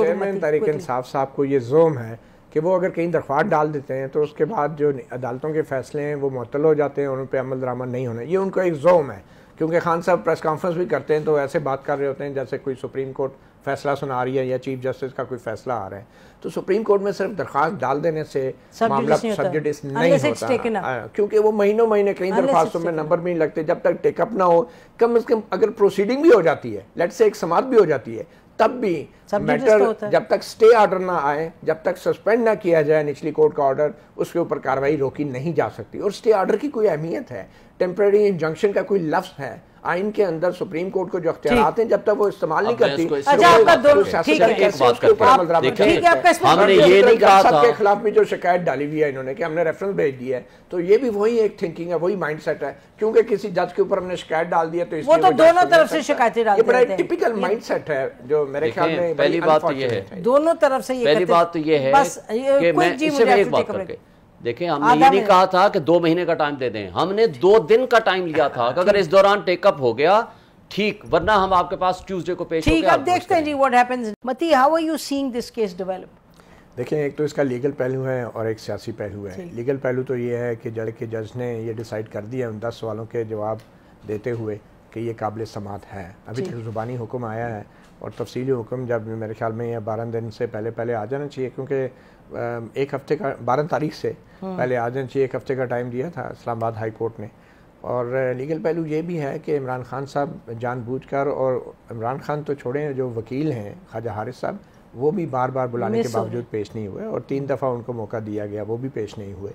Chairman तारीख इंसाफ साहब को ये जोम है कि वो अगर कहीं दरख्वास्त डाल देते हैं तो उसके बाद जो अदालतों के फैसले हैं वो मुतल हो जाते हैं उन पर अमल दरामद नहीं होना ये उनका एक जोम है क्योंकि खान साहब प्रेस कॉन्फ्रेंस भी करते हैं तो ऐसे बात कर रहे होते हैं जैसे कोई सुप्रीम कोर्ट फैसला सुना रही है या चीफ जस्टिस का कोई फैसला आ रहा है तो सुप्रीम कोर्ट में सिर्फ दरखास्त डाल देने से मामला सब्जिडिस नहीं होता, हाँ, क्योंकि वो महीनों महीने कई दरखास्तों में नंबर भी नहीं लगते जब तक टेकअप ना हो कम अज कम अगर प्रोसीडिंग भी हो जाती है लेट से एक समाप्त भी हो जाती है तब भी मैटर तो जब तक स्टे ऑर्डर ना आए जब तक सस्पेंड ना किया जाए निचली कोर्ट का ऑर्डर उसके ऊपर कार्रवाई रोकी नहीं जा सकती और स्टे ऑर्डर की कोई अहमियत है टेम्प्रेरी इंजंक्शन का कोई लफ्ज़ है आइन के अंदर सुप्रीम कोर्ट को जो अख्तियार हैं जब तक वो इस्तेमाल नहीं करती अच्छा, हमने ये नहीं कहा था के खिलाफ भी जो शिकायत डाली हुई है इन्होंने कि हमने रेफरेंस भेज दिया है तो ये भी वही एक थिंकिंग है वही माइंड सेट है क्योंकि किसी जज के ऊपर हमने शिकायत डाल दिया तो, तो वो तो दोनों तरफ से शिकायतें डाल बड़ा टिपिकल माइंड सेट है जो मेरे ख्याल में पहली बात तो ये है दोनों तरफ से पहली बात तो ये है देखें हमने ये नहीं कहा था कि दो महीने का टाइम दे दें हमने दो दिन का टाइम लिया था अगर इस दौरान टेकअप हो गया ठीक वरना हम आपके पास ट्यूसडे को पेश ठीक अब देखते हैं जी व्हाट हैपेंस मती how are you seeing this case develop देखें एक तो इसका लीगल पहलू है और एक सियासी पहलू है लीगल पहलू तो ये है कि जड़ के जज ने ये डिसाइड कर दिया उन दस सवालों के जवाब देते हुए कि ये काबिल समात है अभी तक ज़ुबानी हुक्म आया है और तफसली हुक्म जब मेरे ख्याल में यह बारह दिन से पहले पहले आ जाना चाहिए क्योंकि एक हफ़्ते का बारह तारीख से हम्म। पहले आ जाना चाहिए एक हफ़्ते का टाइम दिया था इस्लामाबाद हाई कोर्ट ने और लीगल पहलू ये भी है कि इमरान खान साहब जानबूझकर और इमरान खान तो छोड़े जो वकील हैं ख्वाजा हारिस साहब वो भी बार बार बुलाने के बावजूद पेश नहीं हुए और तीन दफ़ा उनको मौका दिया गया वो भी पेश नहीं हुए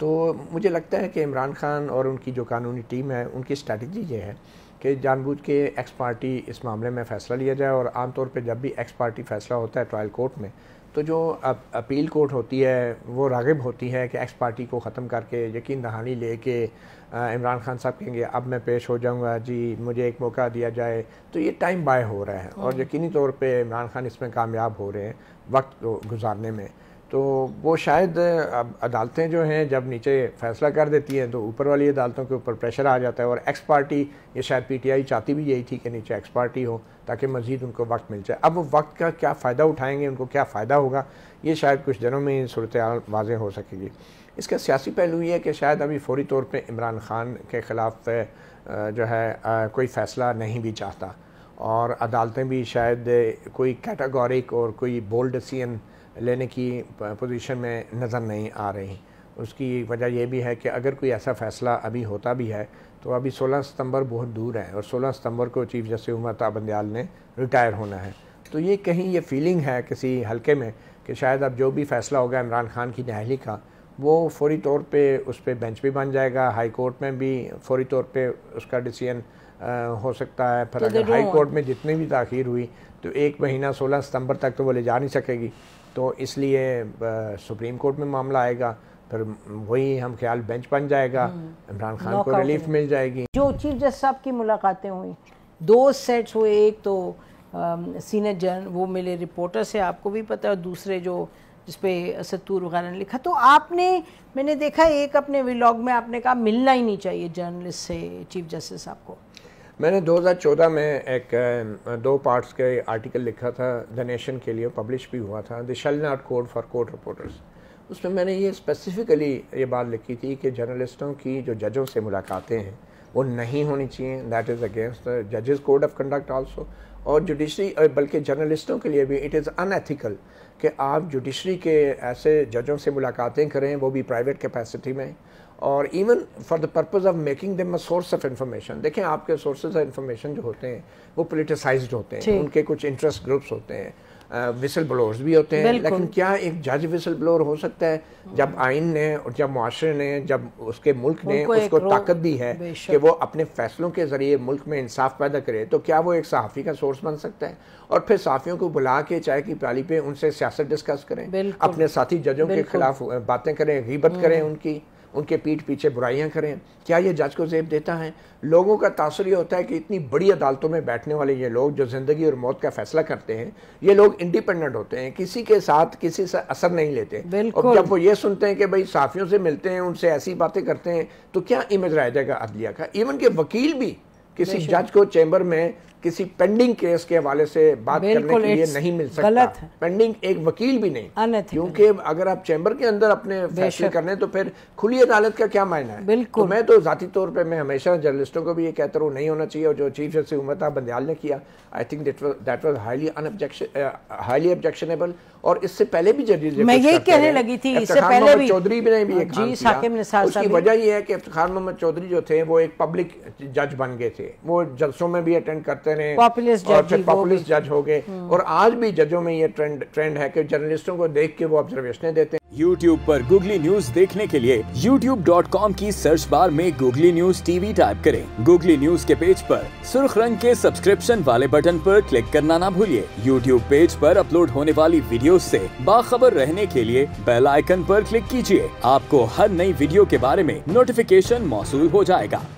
तो मुझे लगता है कि इमरान खान और उनकी जो कानूनी टीम है उनकी स्ट्रैटी ये है कि जानबूझ के एक्स पार्टी इस मामले में फ़ैसला लिया जाए और आमतौर पर जब भी एक्स पार्टी फ़ैसला होता है ट्रायल कोर्ट में तो जो अपील कोर्ट होती है वो रागब होती है कि एक्स पार्टी को ख़त्म करके यकीन दहानी ले के इमरान खान साहब कहेंगे अब मैं पेश हो जाऊंगा जी मुझे एक मौका दिया जाए तो ये टाइम बाय हो रहा है और हाँ। यकीनी तौर पे इमरान खान इसमें कामयाब हो रहे हैं वक्त गुजारने में तो वो शायद अब अदालतें जो हैं जब नीचे फैसला कर देती हैं तो ऊपर वाली अदालतों के ऊपर प्रेशर आ जाता है और एक्स पार्टी ये शायद पीटीआई चाहती भी यही थी कि नीचे एक्स पार्टी हो ताकि मज़ीद उनको वक्त मिल जाए अब वो वक्त का क्या फ़ायदा उठाएंगे उनको क्या फ़ायदा होगा ये शायद कुछ दिनों में सूरत वाजें हो सकेगी इसका सियासी पहलू ये है कि शायद अभी फौरी तौर पर इमरान खान के ख़िलाफ़ जो है कोई फ़ैसला नहीं भी चाहता और अदालतें भी शायद कोई कैटागोरिक और कोई बोल्ड डिसीजन लेने की पोजीशन में नज़र नहीं आ रही उसकी वजह यह भी है कि अगर कोई ऐसा फ़ैसला अभी होता भी है तो अभी 16 सितंबर बहुत दूर है और 16 सितंबर को चीफ जस्टिस उमर ताबंदयाल ने रिटायर होना है तो ये कहीं ये फीलिंग है किसी हलके में कि शायद अब जो भी फ़ैसला होगा इमरान खान की नहली का वो फौरी तौर पर उस पर बेंच भी बन जाएगा हाई कोर्ट में भी फौरी तौर पर उसका डिसीजन हो सकता है फिर तो अगर हाई कोर्ट में जितनी भी तखिर हुई तो एक महीना सोलह सितंबर तक तो वो ले जा नहीं सकेगी तो इसलिए सुप्रीम कोर्ट में मामला आएगा फिर वही हम ख्याल बेंच बन जाएगा हम्म। इमरान खान को रिलीफ मिल जाएगी जो चीफ जस्टिस साहब की मुलाकातें हुई दो सेट्स हुए एक तो सीनियर जर्न वो मिले रिपोर्टर से आपको भी पता है दूसरे जो जिस पे सत्तूर वगैरह ने लिखा तो आपने मैंने देखा एक अपने व्लॉग में आपने कहा मिलना ही नहीं चाहिए जर्नलिस्ट से चीफ जस्टिस साहब को मैंने 2014 में एक दो पार्ट्स के आर्टिकल लिखा था द नेशन के लिए पब्लिश भी हुआ था the shall not code for court reporters उसमें मैंने ये स्पेसिफ़िकली ये बात लिखी थी कि जर्नलिस्टों की जो जजों से मुलाकातें हैं वो नहीं होनी चाहिए दैट इज़ अगेंस्ट द जजेस कोड ऑफ कंडक्ट आल्सो और जुडिशरी बल्कि जर्नलिस्टों के लिए भी इट इज़ अनएथिकल कि आप जुडिशरी के ऐसे जजों से मुलाकातें करें वो भी प्राइवेट कैपेसिटी में और even for the purpose of making them a source of information देखें आपके सोर्सेज ऑफ इन्फॉर्मेशन जो होते हैं वो पोलिटिसाइज होते हैं उनके कुछ इंटरेस्ट ग्रुप्स होते हैं विसल ब्लोअर्स भी होते हैं लेकिन क्या एक जज विसल ब्लोअर हो सकता है जब आइन ने और जब माशरे ने जब उसके मुल्क ने उसको ताकत दी है कि वो अपने फैसलों के ज़रिए मुल्क में इंसाफ पैदा करे तो क्या वो एक सहाफ़ी का सोर्स बन सकता है और फिर सहाफ़ियों को बुला के चाय की प्याली पे उनसे सियासत डिस्कस करें अपने साथी जजों के खिलाफ बातें करें गीबत करें हम्म। उनकी उनके पीठ पीछे बुराइयां करें क्या ये जज को जेब देता है लोगों का तासर ये होता है कि इतनी बड़ी अदालतों में बैठने वाले ये लोग जो ज़िंदगी और मौत का फैसला करते हैं ये लोग इंडिपेंडेंट होते हैं किसी के साथ किसी से असर नहीं लेते और जब वो ये सुनते हैं कि भाई साफियों से मिलते हैं उनसे ऐसी बातें करते हैं तो क्या इमेज रह जाएगा अदलिया का इवन के वकील भी किसी जज को चैम्बर में किसी पेंडिंग केस के हवाले से बात करने के लिए नहीं मिल सकता गलत है। पेंडिंग एक वकील भी नहीं क्योंकि अगर आप चैम्बर के अंदर अपने फैसले करने तो फिर खुली अदालत का क्या मायना है तो मैं तो जाती तौर पे मैं हमेशा जर्नलिस्टों को भी ये कहता हूँ नहीं होना चाहिए और जो चीफ जस्टिस उमर था बंदयाल ने किया I think that was highly highly objectionable और इससे पहले भी जजेज मैं यही कहने लगी थी इससे पहले भी चौधरी भी नहीं भी हाँ जी साकिब निसार उसकी वजह ये है कि इफ्तार मोहम्मद चौधरी जो थे वो एक पब्लिक जज बन गए थे वो जलसों में भी अटेंड करते करें और फिर पॉपुलिस्ट जज हो गए हम्म। और आज भी जजों में ये ट्रेंड ट्रेंड है कि जर्नलिस्टों को देख के वो ऑब्जर्वेशन देते हैं यूट्यूब पर गूगली न्यूज देखने के लिए यूट्यूब डॉट कॉम की सर्च बार में गूगली न्यूज टीवी टाइप करें गूगली न्यूज के पेज पर सुर्ख रंग के सब्सक्रिप्शन वाले बटन पर क्लिक करना ना भूलिए यूट्यूब पेज पर अपलोड होने वाली वीडियो से बाखबर रहने के लिए बेल आइकन पर क्लिक कीजिए आपको हर नई वीडियो के बारे में नोटिफिकेशन मौसू हो जाएगा